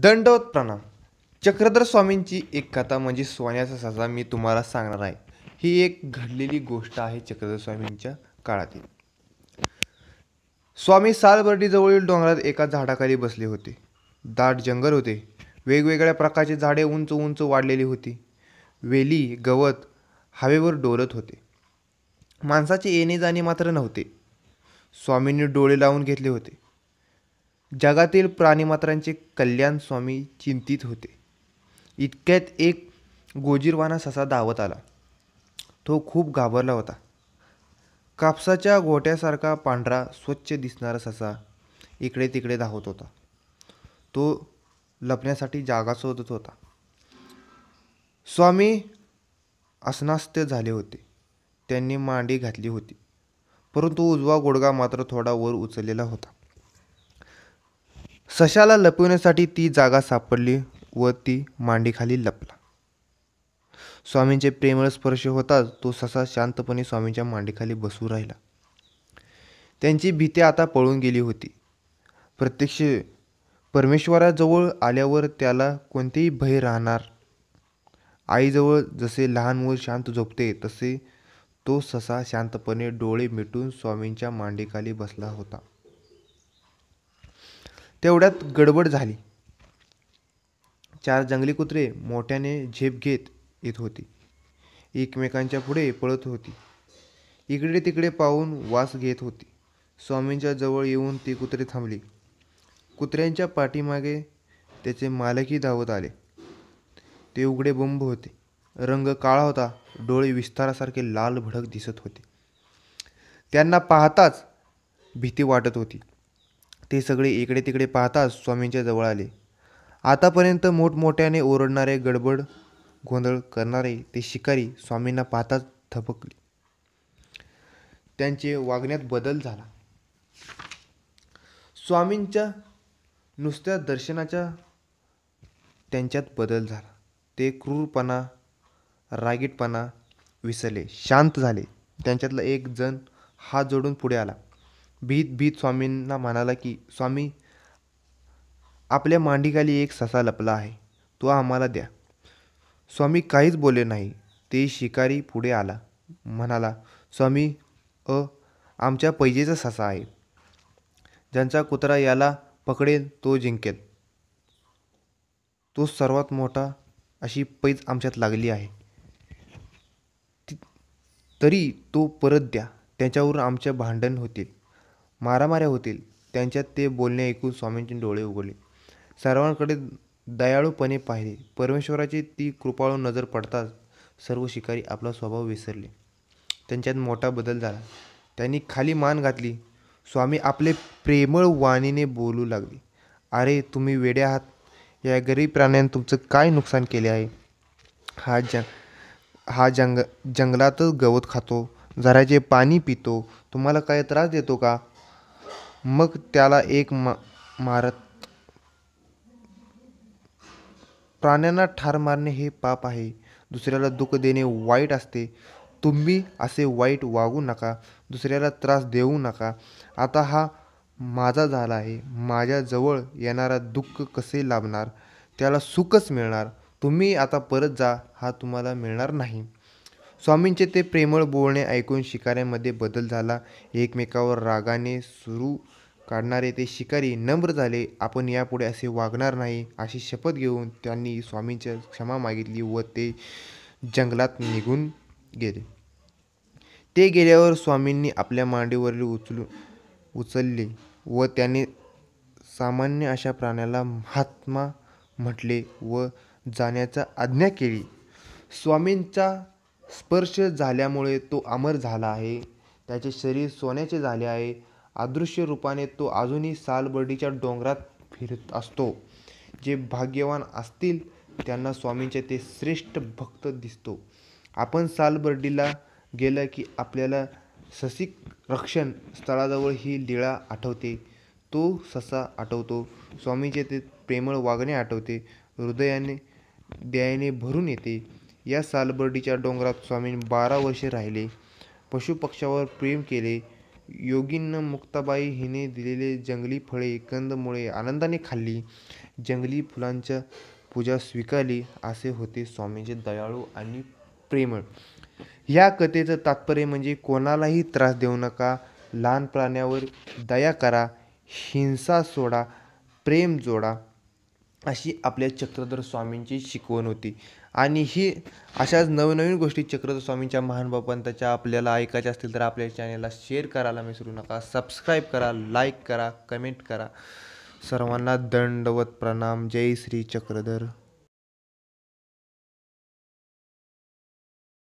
दंडवत प्रणाम चक्रधर स्वामींची एक कथा म्हणजे सोन्याचा सजा मी तुम्हाला सांगणार आहे ही एक घडलेली गोष्ट आहे चक्रधर स्वामींच्या काळातील स्वामी सालबर्डीजवळील डोंगरात एका झाडाखाली बसले होते दाट जंगल होते वेगवेगळ्या प्रकारची झाडे उंच उंच वाढलेली होती वेली गवत हवेवर डोलत होते माणसाचे येणे जाणे मात्र नव्हते स्वामींनी डोळे लावून घेतले होते जगातील प्राणीमात्रांचे कल्याण स्वामी चिंतित होते इतक्यात एक गोजीरवाना ससा धावत आला तो खूप घाबरला होता कापसाच्या गोट्यासारखा पांढरा स्वच्छ दिसणारा ससा इकडे तिकडे धावत होता तो लपण्यासाठी जागा शोधत होता स्वामी असनास्त झाले होते त्यांनी मांडी घातली होती परंतु उजवा गोडगा मात्र थोडा वर उचललेला होता सशाला लपवण्यासाठी ती जागा सापडली व ती मांडीखाली लपला स्वामींचे प्रेमळ स्पर्श होताच तो ससा शांतपणे स्वामींच्या मांडीखाली बसू राहिला त्यांची भीती आता पळून गेली होती प्रत्यक्ष परमेश्वराजवळ आल्यावर त्याला कोणतेही भय राहणार आईजवळ जसे लहान मूल शांत झोपते तसे तो ससा शांतपणे डोळे मिटून स्वामींच्या मांडीखाली बसला होता तेवढ्यात गडबड झाली चार जंगली कुत्रे मोठ्याने झेप घेत येत होती एकमेकांच्या पुढे पळत होती इकडे तिकडे पाहून वास घेत होती स्वामींच्या जवळ येऊन ती कुत्रे थांबली कुत्र्यांच्या पाठीमागे त्याचे मालकही धावत आले ते उघडे बंब होते रंग काळा होता डोळे विस्तारासारखे लाल भडक दिसत होते त्यांना पाहताच भीती वाटत होती ते सगळे इकडे तिकडे पाहताच स्वामींच्या जवळ आले आतापर्यंत मोठमोठ्याने ओरडणारे गडबड गोंधळ करणारे ते शिकारी स्वामींना पाहताच थपकले त्यांचे वागण्यात बदल झाला स्वामींच्या नुसत्या दर्शनाच्या त्यांच्यात बदल झाला ते क्रूरपणा रागीटपणा विसरले शांत झाले त्यांच्यातला एक जण हात जोडून पुढे आला भीत भीत स्वामींना म्हणाला की स्वामी आपल्या मांडीखाली एक ससा लपला आहे तो आम्हाला द्या स्वामी काहीच बोलले नाही ते शिकारी पुढे आला म्हणाला स्वामी अ आमच्या पैजेचा ससा आहे ज्यांचा कुत्रा याला पकडेल तो जिंकेल तो सर्वात मोठा अशी पैज आमच्यात लागली आहे तरी तो परत द्या त्याच्यावर आमचे भांडण होतील मारामाऱ्या होतील त्यांच्यात ते बोलणे ऐकून स्वामींचे डोळे उघडले सर्वांकडे दयाळूपणे पाहिले परमेश्वराची ती कृपाळू नजर पडताच सर्व शिकारी आपला स्वभाव विसरले त्यांच्यात मोठा बदल झाला त्यांनी खाली मान घातली स्वामी आपले प्रेमळ वाणीने बोलू लागले अरे तुम्ही वेडे आहात या गरीब प्राण्याने तुमचं काय नुकसान केले आहे हा जंग हा जंग जंगलातच गवत खातो झऱ्याचे पाणी पितो तुम्हाला काय त्रास देतो का मग त्याला एक मा मारत प्राण्यांना ठार मारणे हे पाप आहे दुसऱ्याला दुःख देणे वाईट असते तुम्ही असे वाईट वागू नका दुसऱ्याला त्रास देऊ नका आता हा माझा झाला आहे माझ्याजवळ येणारा दुःख कसे लाभणार त्याला सुखच मिळणार तुम्ही आता परत जा हा तुम्हाला मिळणार नाही स्वामींचे ते प्रेमळ बोलणे ऐकून शिकाऱ्यांमध्ये बदल झाला एकमेकावर रागाने सुरू काढणारे ते शिकारी नम्र झाले आपण यापुढे असे वागणार नाही अशी शपथ घेऊन त्यांनी स्वामींच्या क्षमा मागितली व ते जंगलात निघून गेले ते गेल्यावर स्वामींनी आपल्या मांडीवरील उचलून उचलले व त्याने सामान्य अशा प्राण्याला महात्मा म्हटले व जाण्याचा आज्ञा केली स्वामींचा स्पर्श झाल्यामुळे तो अमर झाला आहे त्याचे शरीर सोन्याचे झाले आहे अदृश्य रूपाने तो अजूनही सालबर्डीच्या डोंगरात फिरत असतो जे भाग्यवान असतील त्यांना स्वामींचे ते श्रेष्ठ भक्त दिसतो आपण सालबर्डीला गेलं की आपल्याला ससिक रक्षण स्थळाजवळ ही लीळा आठवते तो ससा आठवतो स्वामीचे ते प्रेमळ वागणे आठवते हृदयाने दयाने भरून येते या सालबर्डीच्या डोंगरात स्वामी बारा वर्षे राहिले पशुपक्ष्यावर प्रेम केले योगींना मुक्ताबाई हिने दिलेले जंगली फळे कंदमुळे आनंदाने खाल्ली जंगली फुलांच्या पूजा स्वीकारली असे होते स्वामींचे दयाळू आणि प्रेमळ या कथेचं तात्पर्य म्हणजे कोणालाही त्रास देऊ नका लहान प्राण्यावर दया करा हिंसा सोडा प्रेम जोडा अशी आपल्या चक्रधर स्वामींची शिकवण होती आणि ही अशाच नवनवीन गोष्टी चक्रधर स्वामींच्या महान बापांताच्या आपल्याला ऐकायच्या असतील तर आपल्या चॅनेलला शेअर करायला विसरू नका सबस्क्राईब करा लाईक करा कमेंट करा सर्वांना दंडवत प्रणाम जय श्री चक्रधर